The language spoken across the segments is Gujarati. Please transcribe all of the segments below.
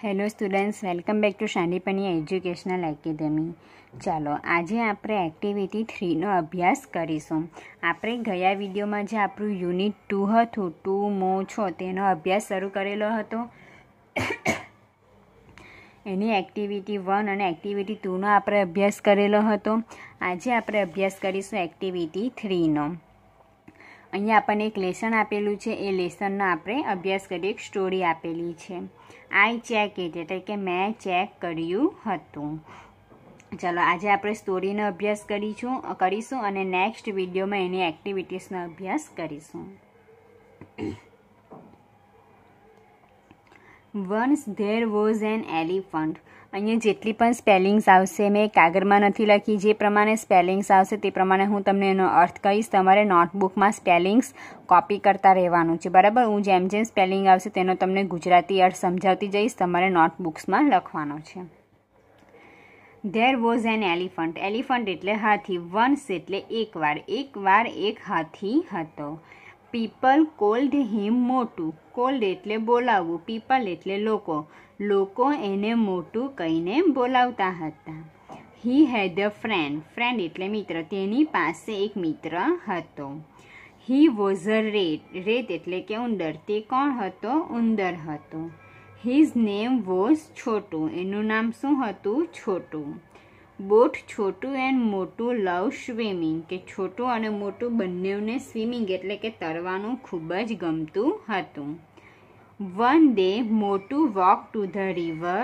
Hello students welcome back to Sandipani educational academy ચાલો આજે આપણે એક્ટિવિટી થ્રીનો અભ્યાસ કરીશું આપણે ગયા વિડીયોમાં જે આપણું યુનિટ ટુ હતું ટુ મો છો તેનો અભ્યાસ શરૂ કરેલો હતો એની એક્ટિવિટી વન અને એક્ટિવિટી ટુનો આપણે અભ્યાસ કરેલો હતો આજે આપણે અભ્યાસ કરીશું એક્ટિવિટી થ્રીનો અહીંયા આપણને એક લેસન આપેલું છે એ લેસનનો આપણે અભ્યાસ કરીએ એક સ્ટોરી આપેલી છે આઈ ચેક ઇટ એટલે કે મેં ચેક કર્યું હતું ચાલો આજે આપણે સ્ટોરીનો અભ્યાસ કરીશું કરીશું અને નેક્સ્ટ વિડીયોમાં એની એક્ટિવિટીસનો અભ્યાસ કરીશું once there was an elephant અહીંયા જેટલી પણ સ્પેલિંગ્સ આવશે મેં કાગળમાં નથી લખી જે પ્રમાણે સ્પેલિંગ્સ આવશે તે પ્રમાણે હું તમને એનો અર્થ કહીશ તમારે નોટબુકમાં સ્પેલિંગ્સ કોપી કરતા રહેવાનું છે બરાબર હું જેમ જેમ સ્પેલિંગ આવશે તેનો તમને ગુજરાતી અર્થ સમજાવતી જઈશ તમારે નોટબુક્સમાં લખવાનો છે there was an elephant elephant એટલે હાથી વન્સ એટલે એકવાર એકવાર એક હાથી હતો પીપલ કોલ્ડ હિમ મોટું કોલ્ડ એટલે બોલાવવું પીપલ એટલે લોકો લોકો એને મોટું કહીને બોલાવતા હતા હી હેડ અ ફ્રેન્ડ ફ્રેન્ડ એટલે મિત્ર તેની પાસે એક મિત્ર હતો હી વોઝ અ રેટ રેત એટલે કે ઉંદર તે કોણ હતો ઉંદર હતો હિઝ નેમ વોઝ છોટું એનું નામ શું હતું છોટું બોટ છોટું એન્ડ મોટું લવ સ્વિમિંગ કે છોટું અને મોટું બંનેને સ્વિમિંગ એટલે કે તરવાનું ખૂબ જ ગમતું હતું one day Motu walk to the river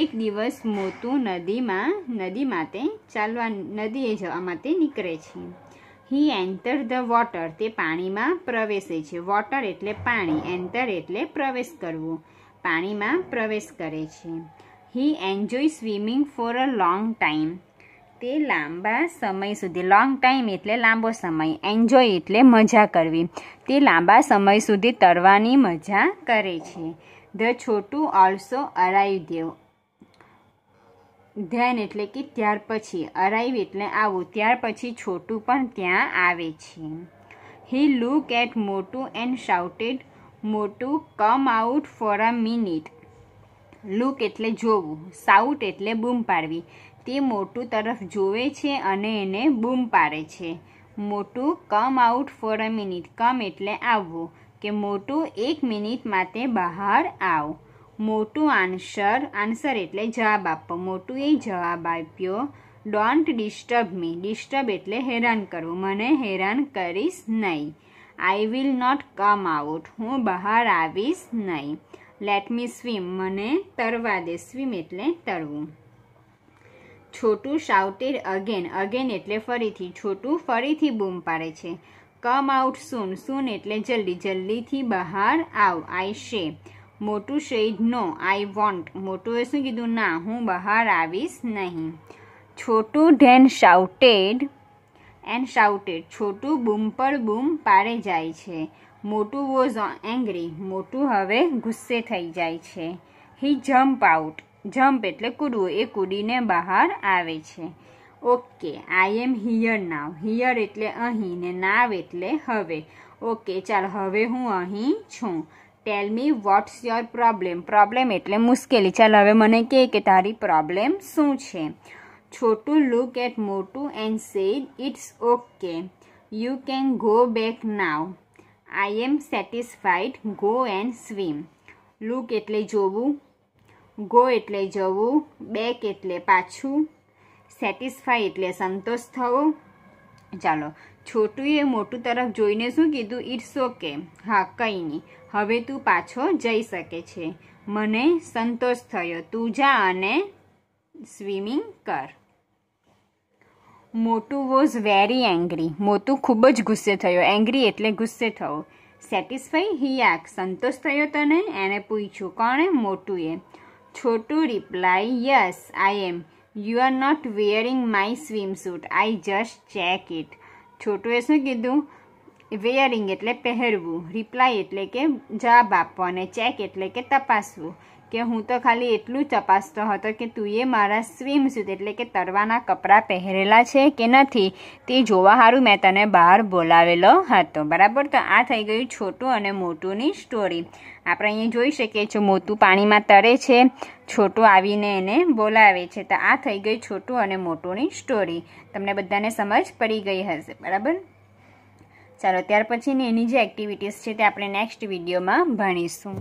એક દિવસ મોટું નદીમાં નદી માટે ચાલવા નદીએ જવા માટે નીકળે છે હી એન્ટર ધ વોટર તે પાણીમાં પ્રવેશે છે વોટર એટલે પાણી એન્ટર એટલે પ્રવેશ કરવો પાણીમાં પ્રવેશ કરે છે he enjoy swimming for a long time તે લાંબા સમય સુધી લોંગ ટાઈમ એટલે લાંબો સમય એન્જોય એટલે મજા કરવી તે લાંબા સમય સુધી તરવાની મજા કરે છે ધ છોટું ઓલ્સો અરાઈવ દેવ ધ્યાન એટલે કે ત્યાર પછી અરાઈવ એટલે આવું ત્યાર પછી છોટું પણ ત્યાં આવે છે he look at Motu and shouted Motu come out for a minute look એટલે જોવું સાઉટ એટલે બૂમ પાડવી તે મોટું તરફ જોવે છે અને એને બૂમ પાડે છે Motu come out for a minute come એટલે આવવું કે મોટું એક મિનિટ માટે બહાર આવ મોટું આન્સર આન્સર એટલે જવાબ આપો મોટું એ જવાબ આપ્યો ડોન્ટ ડિસ્ટર્બ મી ડિસ્ટર્બ એટલે હેરાન કરવું મને હેરાન કરીશ નહીં I will not come out હું બહાર આવીશ નહીં લેટ મી સ્વિમ મને તરવા દે સ્વિમ એટલે તરવું છોટું શાઉટેડ અગેન અગેન એટલે ફરીથી છોટું ફરીથી બૂમ પાડે છે કમ આઉટ સૂન સૂન એટલે જલ્દી જલ્દીથી બહાર આવ આઈ શે મોટું શેડ નો આઈ વોન્ટ મોટું એ શું કીધું ના હું બહાર આવીશ નહીં Chhotu then shouted and shouted Chhotu બૂમ પર બૂમ પાડે જાય છે મોટું વોઝ એંગ્રી મોટું હવે ગુસ્સે થઈ જાય છે હી જમ્પ આઉટ જમ્પ એટલે કૂદવું એ કૂદીને બહાર આવે છે okay I am here now here એટલે અહીં ને નાવ એટલે હવે ઓકે ચાલ હવે હું અહીં છું tell me what's your problem problem એટલે મુશ્કેલી ચાલ હવે મને કહે કે તારી પ્રોબ્લેમ શું છે Chotu looked at Motu and said, It's okay. You can go back now. I am satisfied. Go and swim. Look એટલે જોવું ગો એટલે જવું બેક એટલે પાછું સેટિસ્ફાય એટલે સંતોષ થવો ચાલો છોટુએ મોટું તરફ જોઈને શું કીધું ઇટ્સ ઓકે હા કંઈ નહીં હવે તું પાછો જઈ શકે છે મને સંતોષ થયો તું જા અને સ્વિમિંગ કર મોટું વોઝ વેરી એંગ્રી મોટું ખૂબ જ ગુસ્સે થયો એંગ્રી એટલે ગુસ્સે થયો સેટિસ્ફાઈ હી આક સંતોષ થયો તને એણે પૂછ્યું કોણે મોટું મોટુએ Chhotu reply yes I am you are not wearing my swim suit I just check it છોટુએ શું કીધું વેયરિંગ એટલે પહેરવું રિપ્લાય એટલે કે જવાબ આપવો અને ચેક એટલે કે તપાસવું કે હું તો ખાલી એટલું તપાસતો હતો કે તું એ મારા સ્વિમ સૂટ એટલે કે તરવાના કપડાં પહેરેલા છે કે નથી તે જોવા સારું મેં તને બહાર બોલાવેલો હતો બરાબર તો આ થઈ ગયું છોટું અને મોટુંની સ્ટોરી આપણે અહીંયા જોઈ શકીએ છીએ મોટું પાણીમાં તરે છે છોટું આવીને એને બોલાવે છે તો આ થઈ ગઈ છોટું અને મોટુંની સ્ટોરી તમને બધાને સમજ પડી ગઈ હશે બરાબર ચાલો ત્યાર પછીની એની જે એક્ટિવિટીઝ છે તે આપણે નેક્સ્ટ વિડીયોમાં ભણીશું